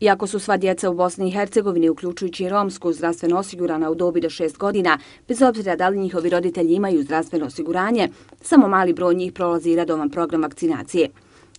Iako su sva djeca u Bosni i Hercegovini, uključujući romsku, zdravstveno osigurana u dobi do šest godina, bez obzira da li njihovi roditelji imaju zdravstveno osiguranje, samo mali broj njih prolazi radovan program vakcinacije.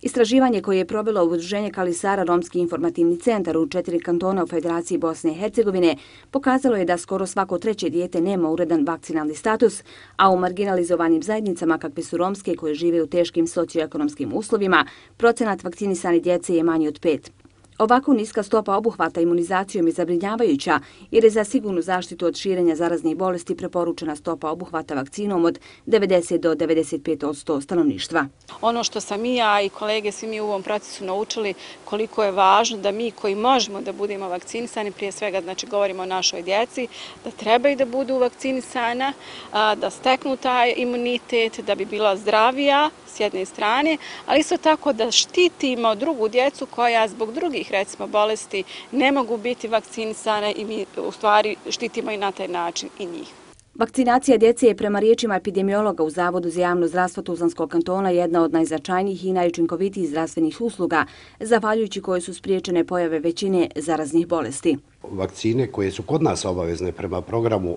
Istraživanje koje je probilo uvodruženje Kalisara Romski informativni centar u četiri kantona u Federaciji Bosne i Hercegovine pokazalo je da skoro svako treće dijete nema uredan vakcinalni status, a u marginalizovanim zajednicama kakve su romske koje žive u teškim socioekonomskim uslovima, procenat vakcinisani djece je manji od 5%. Ovako niska stopa obuhvata imunizacijom je zabrinjavajuća jer je za sigurnu zaštitu od širenja zaraznih bolesti preporučena stopa obuhvata vakcinom od 90 do 95 od 100 stanovništva. Ono što sam i ja i kolege svi mi u ovom procesu naučili koliko je važno da mi koji možemo da budemo vakcinisani, prije svega znači govorimo o našoj djeci, da treba i da budu vakcinisana, da steknu taj imunitet, da bi bila zdravija s jedne strane, ali isto tako da štitimo drugu djecu koja zbog drugih drugih recimo bolesti ne mogu biti vakcinisane i mi u stvari štitimo i na taj način i njih. Vakcinacija djece je prema riječima epidemiologa u Zavodu za javno zdravstvo Tuzlanskog kantona jedna od najzačajnijih i najučinkovitijih zdravstvenih usluga, zavaljujući koje su spriječene pojave većine zaraznih bolesti. Vakcine koje su kod nas obavezne prema programu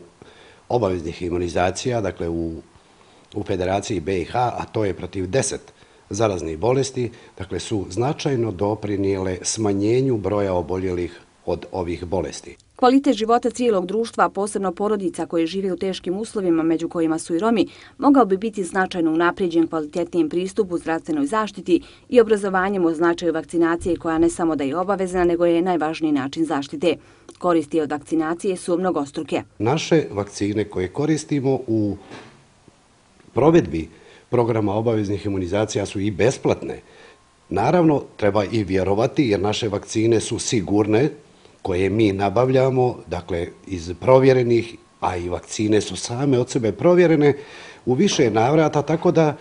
obaveznih imunizacija, dakle u, u Federaciji BiH, a to je protiv zaraznih bolesti, dakle su značajno doprinijele smanjenju broja oboljelih od ovih bolesti. Kvalitet života cijelog društva, posebno porodica koje žive u teškim uslovima među kojima su i Romi, mogao bi biti značajno unapređen kvalitetnijem pristupu zdravstvenoj zaštiti i obrazovanjem o značaju vakcinacije koja ne samo da je obavezna, nego je najvažniji način zaštite. Koristi od vakcinacije su mnogostruke. Naše vakcine koje koristimo u provedbi programa obaveznih imunizacija su i besplatne. Naravno, treba i vjerovati jer naše vakcine su sigurne koje mi nabavljamo, dakle iz provjerenih, a i vakcine su same od sebe provjerene u više navrata, tako da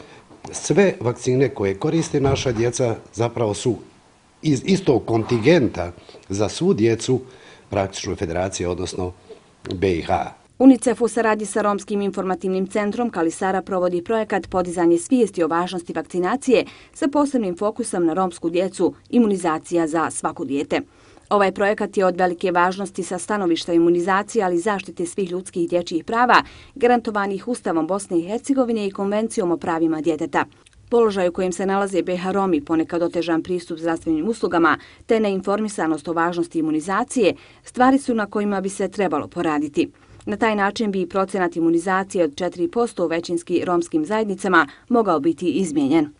sve vakcine koje koriste naša djeca zapravo su iz istog kontingenta za svu djecu praktično federaciji, odnosno BiH. UNICEF u saradnji sa Romskim informativnim centrom Kalisara provodi projekat podizanje svijesti o važnosti vakcinacije sa posebnim fokusom na romsku djecu, imunizacija za svaku dijete. Ovaj projekat je od velike važnosti sa stanovišta imunizacije, ali i zaštite svih ljudskih dječjih prava, garantovanih Ustavom Bosne i Hercegovine i Konvencijom o pravima djeteta. Položaj u kojem se nalaze BH Romi, ponekad otežan pristup zdravstvenim uslugama, te neinformisanost o važnosti imunizacije, stvari su na kojima bi se trebalo poraditi. Na taj način bi procenat imunizacije od 4% u većinski romskim zajednicama mogao biti izmjenjen.